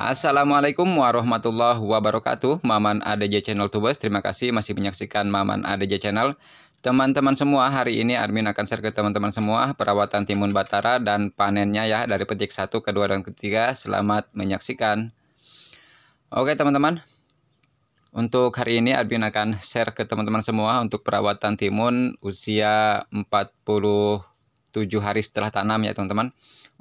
Assalamualaikum warahmatullahi wabarakatuh Maman ADJ Channel Tubes Terima kasih masih menyaksikan Maman ADJ Channel Teman-teman semua hari ini Armin akan share ke teman-teman semua Perawatan timun batara dan panennya ya Dari petik 1 ke 2 dan ketiga Selamat menyaksikan Oke teman-teman Untuk hari ini Armin akan share ke teman-teman semua Untuk perawatan timun usia 47 hari setelah tanam ya teman-teman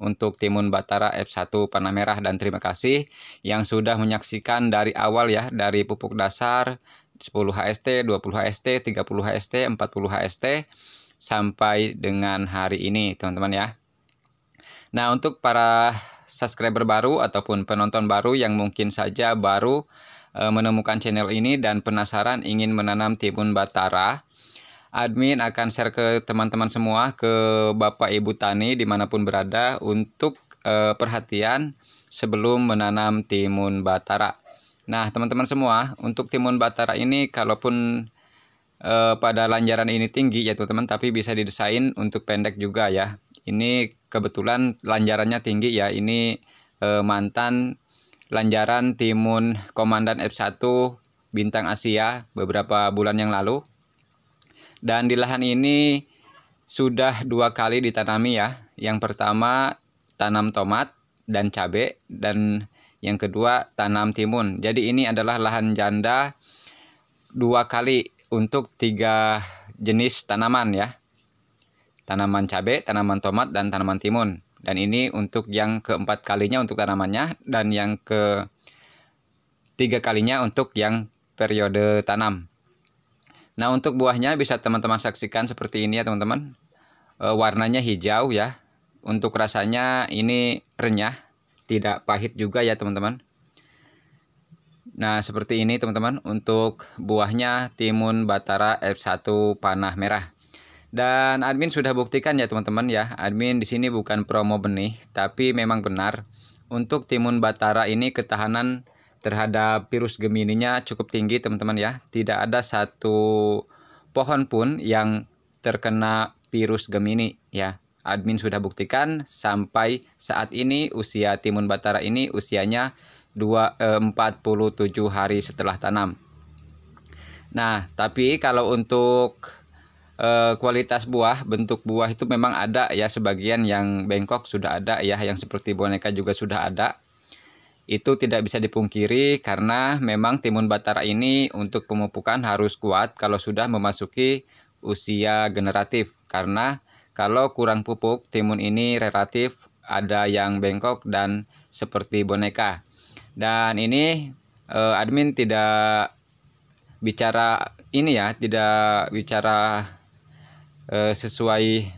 untuk Timun Batara F1 Panah Merah dan terima kasih yang sudah menyaksikan dari awal ya dari pupuk dasar 10 HST, 20 HST, 30 HST, 40 HST sampai dengan hari ini teman-teman ya. Nah untuk para subscriber baru ataupun penonton baru yang mungkin saja baru eh, menemukan channel ini dan penasaran ingin menanam timun batara admin akan share ke teman-teman semua ke Bapak Ibu tani dimanapun berada untuk uh, perhatian sebelum menanam timun batara. Nah, teman-teman semua, untuk timun batara ini kalaupun eh, pada lanjaran ini tinggi ya teman-teman, tapi bisa didesain untuk pendek juga ya. Ini kebetulan lanjarannya tinggi ya. Ini eh, mantan lanjaran timun Komandan F1 Bintang Asia beberapa bulan yang lalu dan di lahan ini sudah dua kali ditanami ya. Yang pertama tanam tomat dan cabai dan yang kedua tanam timun. Jadi ini adalah lahan janda dua kali untuk tiga jenis tanaman ya. Tanaman cabai, tanaman tomat, dan tanaman timun. Dan ini untuk yang keempat kalinya untuk tanamannya dan yang ke tiga kalinya untuk yang periode tanam. Nah untuk buahnya bisa teman-teman saksikan seperti ini ya teman-teman. E, warnanya hijau ya. Untuk rasanya ini renyah, tidak pahit juga ya teman-teman. Nah seperti ini teman-teman untuk buahnya timun batara F1 panah merah. Dan admin sudah buktikan ya teman-teman ya. Admin di sini bukan promo benih tapi memang benar. Untuk timun batara ini ketahanan terhadap virus Gemininya cukup tinggi teman-teman ya. Tidak ada satu pohon pun yang terkena virus Gemini ya. Admin sudah buktikan sampai saat ini usia timun batara ini usianya 2, eh, 47 hari setelah tanam. Nah, tapi kalau untuk eh, kualitas buah, bentuk buah itu memang ada ya sebagian yang bengkok sudah ada ya, yang seperti boneka juga sudah ada itu tidak bisa dipungkiri karena memang timun batara ini untuk pemupukan harus kuat kalau sudah memasuki usia generatif karena kalau kurang pupuk timun ini relatif ada yang bengkok dan seperti boneka dan ini eh, admin tidak bicara ini ya tidak bicara eh, sesuai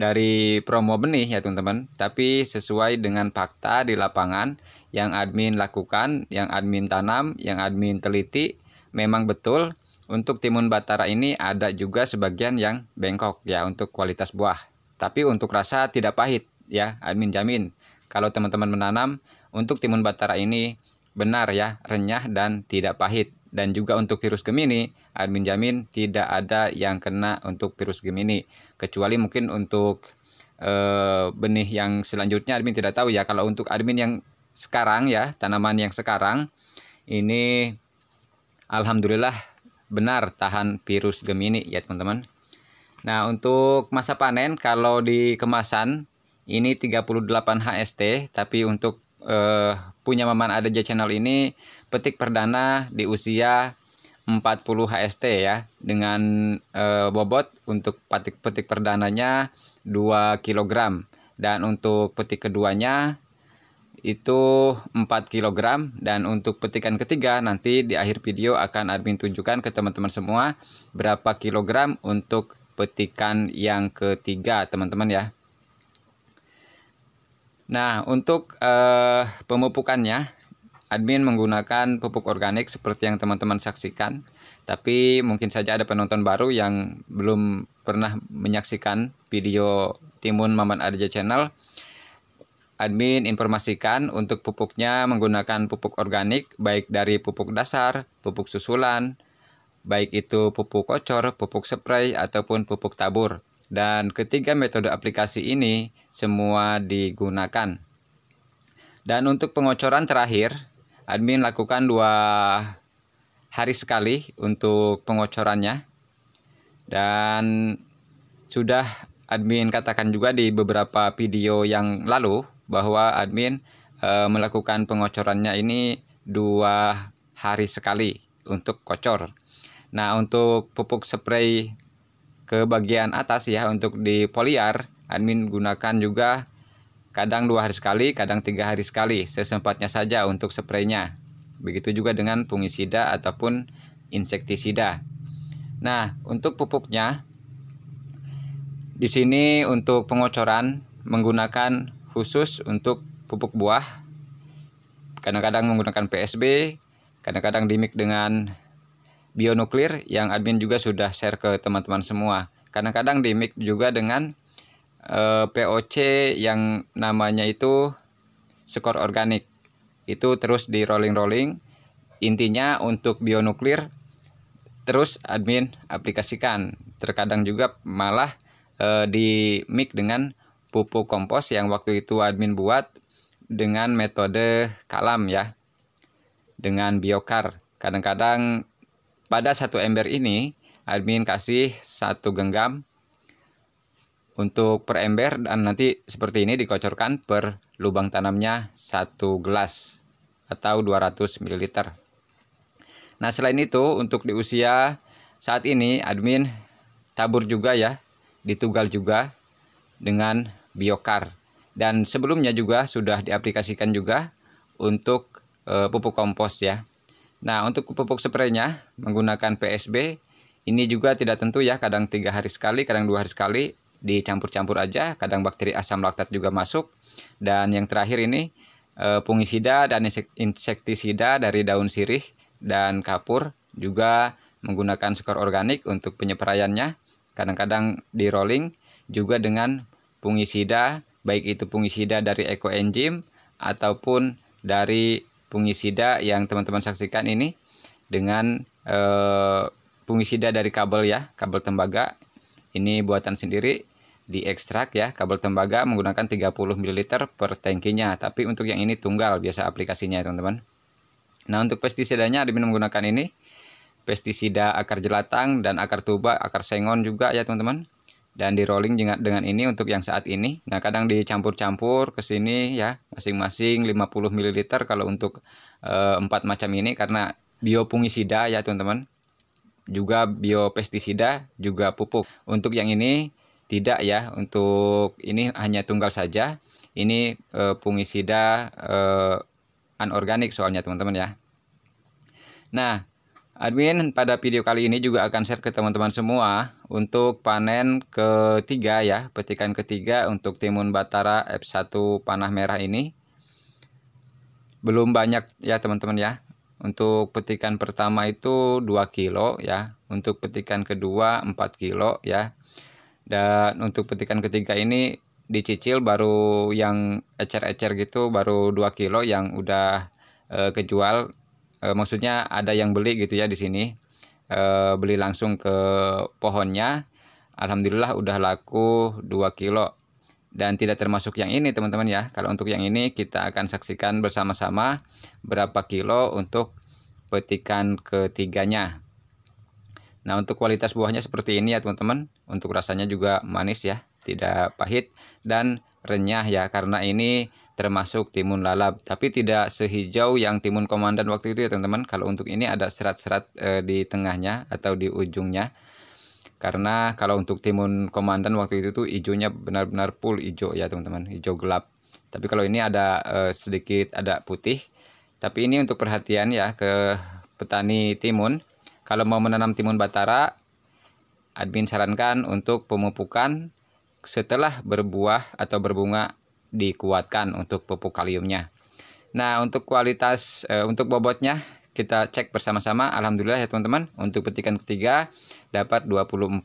dari promo benih ya teman-teman tapi sesuai dengan fakta di lapangan yang admin lakukan, yang admin tanam, yang admin teliti, memang betul untuk timun batara ini ada juga sebagian yang bengkok ya untuk kualitas buah. Tapi untuk rasa tidak pahit ya, admin jamin. Kalau teman-teman menanam untuk timun batara ini benar ya, renyah dan tidak pahit. Dan juga untuk virus Gemini, admin jamin tidak ada yang kena untuk virus Gemini. Kecuali mungkin untuk e, benih yang selanjutnya admin tidak tahu ya. Kalau untuk admin yang sekarang ya tanaman yang sekarang ini alhamdulillah benar tahan virus Gemini ya teman-teman Nah untuk masa panen kalau di kemasan ini 38 HST tapi untuk eh, punya Maman di channel ini petik perdana di usia 40 HST ya dengan eh, bobot untuk petik-petik perdananya 2 kg dan untuk petik keduanya itu 4 kg dan untuk petikan ketiga nanti di akhir video akan admin tunjukkan ke teman-teman semua berapa kilogram untuk petikan yang ketiga teman-teman ya Nah untuk eh, pemupukannya admin menggunakan pupuk organik seperti yang teman-teman saksikan tapi mungkin saja ada penonton baru yang belum pernah menyaksikan video Timun Maman Arja channel admin informasikan untuk pupuknya menggunakan pupuk organik baik dari pupuk dasar, pupuk susulan, baik itu pupuk kocor, pupuk spray ataupun pupuk tabur. Dan ketiga metode aplikasi ini semua digunakan. Dan untuk pengocoran terakhir, admin lakukan dua hari sekali untuk pengocorannya. Dan sudah admin katakan juga di beberapa video yang lalu bahwa admin e, melakukan pengocorannya ini dua hari sekali untuk kocor. Nah, untuk pupuk spray ke bagian atas ya untuk di poliar, admin gunakan juga kadang dua hari sekali, kadang tiga hari sekali, sesempatnya saja untuk spraynya. Begitu juga dengan fungisida ataupun insektisida. Nah, untuk pupuknya di sini untuk pengocoran menggunakan khusus untuk pupuk buah. Kadang-kadang menggunakan PSB, kadang-kadang dimik dengan bionuklir yang admin juga sudah share ke teman-teman semua. Kadang-kadang dimik juga dengan e, eh, POC yang namanya itu skor organik. Itu terus di rolling-rolling. Intinya untuk bionuklir terus admin aplikasikan. Terkadang juga malah e, di mic dengan pupuk kompos yang waktu itu admin buat dengan metode kalam ya dengan biokar kadang-kadang pada satu ember ini admin kasih satu genggam untuk per ember dan nanti seperti ini dikocorkan per lubang tanamnya satu gelas atau 200 ml nah selain itu untuk di usia saat ini admin tabur juga ya ditugal juga dengan biokar dan sebelumnya juga sudah diaplikasikan juga untuk e, pupuk kompos ya. Nah, untuk pupuk spraynya menggunakan PSB ini juga tidak tentu ya, kadang tiga hari sekali, kadang dua hari sekali dicampur-campur aja, kadang bakteri asam laktat juga masuk. Dan yang terakhir ini e, fungisida dan insektisida dari daun sirih dan kapur juga menggunakan skor organik untuk penyeprayannya kadang-kadang di rolling juga dengan fungisida, baik itu fungisida dari ekoenzim ataupun dari fungisida yang teman-teman saksikan ini dengan e, dari kabel ya, kabel tembaga. Ini buatan sendiri di ekstrak ya kabel tembaga menggunakan 30 ml per tankinya. Tapi untuk yang ini tunggal biasa aplikasinya teman-teman. Nah, untuk pestisidanya admin menggunakan ini pestisida akar jelatang dan akar tuba, akar sengon juga ya teman-teman dan di rolling dengan ini untuk yang saat ini. Nah, kadang dicampur-campur ke sini ya, masing-masing 50 ml kalau untuk eh, empat macam ini karena biopungisida ya, teman-teman. Juga biopestisida, juga pupuk. Untuk yang ini tidak ya, untuk ini hanya tunggal saja. Ini e, eh, pungisida e, eh, anorganik soalnya, teman-teman ya. Nah, Admin pada video kali ini juga akan share ke teman-teman semua untuk panen ketiga ya, petikan ketiga untuk timun batara F1 panah merah ini. Belum banyak ya teman-teman ya. Untuk petikan pertama itu 2 kilo ya, untuk petikan kedua 4 kilo ya. Dan untuk petikan ketiga ini dicicil baru yang ecer-ecer gitu baru 2 kilo yang udah e, kejual e, maksudnya ada yang beli gitu ya di sini e, beli langsung ke pohonnya Alhamdulillah udah laku 2 kilo dan tidak termasuk yang ini teman-teman ya kalau untuk yang ini kita akan saksikan bersama-sama berapa kilo untuk petikan ketiganya Nah untuk kualitas buahnya seperti ini ya teman-teman Untuk rasanya juga manis ya Tidak pahit dan renyah ya Karena ini termasuk timun lalap tapi tidak sehijau yang timun komandan waktu itu ya teman-teman kalau untuk ini ada serat-serat e, di tengahnya atau di ujungnya karena kalau untuk timun komandan waktu itu tuh hijaunya benar-benar full hijau ya teman-teman hijau gelap tapi kalau ini ada e, sedikit ada putih tapi ini untuk perhatian ya ke petani timun kalau mau menanam timun batara admin sarankan untuk pemupukan setelah berbuah atau berbunga dikuatkan untuk pupuk kaliumnya. Nah, untuk kualitas e, untuk bobotnya kita cek bersama-sama. Alhamdulillah ya teman-teman, untuk petikan ketiga dapat 24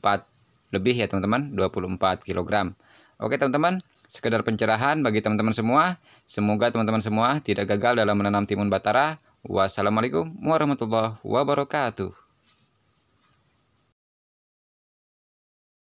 lebih ya teman-teman, 24 kg. Oke teman-teman, sekedar pencerahan bagi teman-teman semua. Semoga teman-teman semua tidak gagal dalam menanam timun batara. Wassalamualaikum warahmatullahi wabarakatuh.